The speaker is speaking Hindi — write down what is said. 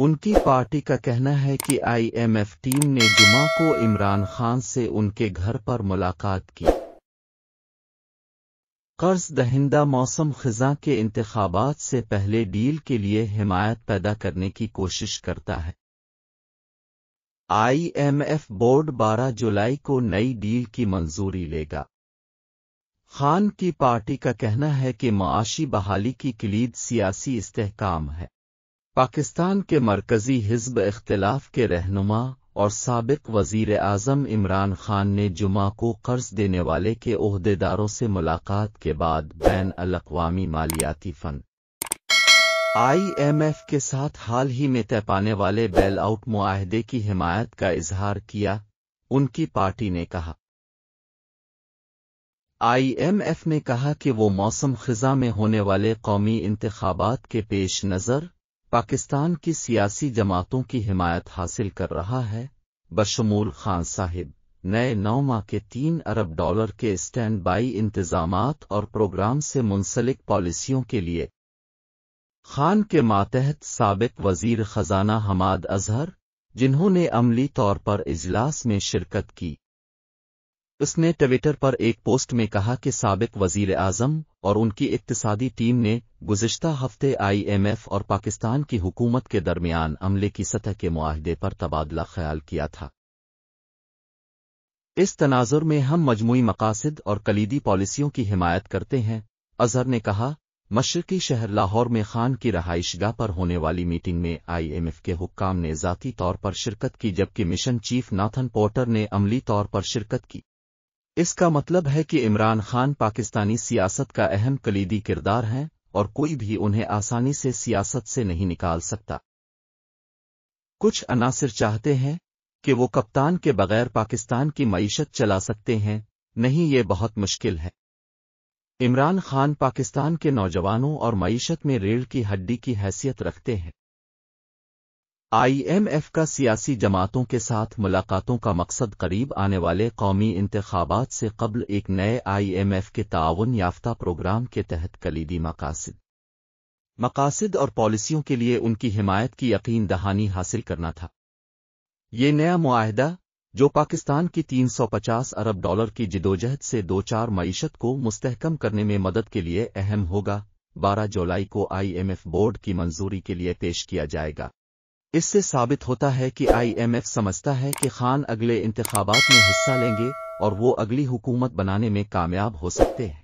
उनकी पार्टी का कहना है कि आईएमएफ टीम ने जुमा को इमरान खान से उनके घर पर मुलाकात की कर्ज दहिंदा मौसम खिजा के इंतबात से पहले डील के लिए हिमायत पैदा करने की कोशिश करता है आईएमएफ बोर्ड 12 जुलाई को नई डील की मंजूरी लेगा खान की पार्टी का कहना है कि माशी बहाली की क्लीद सियासी इस्तेकाम है पाकिस्तान के मरकजी हिजब इख्तलाफ के रहनुमा और सबक वजीर आजम इमरान खान ने जुमा को कर्ज देने वाले के अहदेदारों से मुलाकात के बाद बैन अवी मालियाती फंड एफ के साथ हाल ही में तय पाने वाले बेल आउट माहदे की हिमायत का इजहार किया उनकी पार्टी ने कहा आई एम एफ ने कहा कि वो मौसम खजा में होने वाले कौमी इंतबात के पेश नज़र पाकिस्तान की सियासी जमातों की हिमायत हासिल कर रहा है बशमूल खान साहिब नए नौ माह के तीन अरब डॉलर के स्टैंड बाई इंतजाम और प्रोग्राम से मुंसलिक पॉलिसियों के लिए खान के मातहत सबक वजीर खजाना हमाद अजहर जिन्होंने अमली तौर पर इजलास में शिरकत की उसने ट्विटर पर एक पोस्ट में कहा कि सबक वजीर आजम और उनकी इकतसादी टीम ने गुजशत हफ्ते आईएमएफ और पाकिस्तान की हुकूमत के दरमियान अमले की सतह के माहदे पर तबादला ख्याल किया था इस तनाजुर में हम मजमू मकासद और कलीदी पॉलिसियों की हिमायत करते हैं अजहर ने कहा मशरकी शहर लाहौर में खान की रहाइशगाह पर होने वाली मीटिंग में आईएमएफ के हुक्काम ने जाती तौर पर शिरकत की जबकि मिशन चीफ नाथन पोर्टर ने अमली तौर पर शिरकत की इसका मतलब है कि इमरान खान पाकिस्तानी सियासत का अहम कलीदी किरदार हैं और कोई भी उन्हें आसानी से सियासत से नहीं निकाल सकता कुछ अनासर चाहते हैं कि वो कप्तान के बगैर पाकिस्तान की मीशत चला सकते हैं नहीं ये बहुत मुश्किल है इमरान खान पाकिस्तान के नौजवानों और मीशत में रेल की हड्डी की हैसियत रखते हैं आईएमएफ का सियासी जमातों के साथ मुलाकातों का मकसद करीब आने वाले कौमी इंतबात से कबल एक नए आईएमएफ के ताउन याफ्ता प्रोग्राम के तहत कलीदी मकासद मकासद और पॉलिसियों के लिए उनकी हिमायत की यकीन दहानी हासिल करना था ये नया माहदा जो पाकिस्तान की 350 अरब डॉलर की जिदोजहद से दो चार मीशत को मुस्तहकम करने में मदद के लिए अहम होगा 12 जुलाई को आईएमएफ बोर्ड की मंजूरी के लिए पेश किया जाएगा इससे साबित होता है कि आईएमएफ समझता है कि खान अगले इंतबात में हिस्सा लेंगे और वो अगली हुकूमत बनाने में कामयाब हो सकते हैं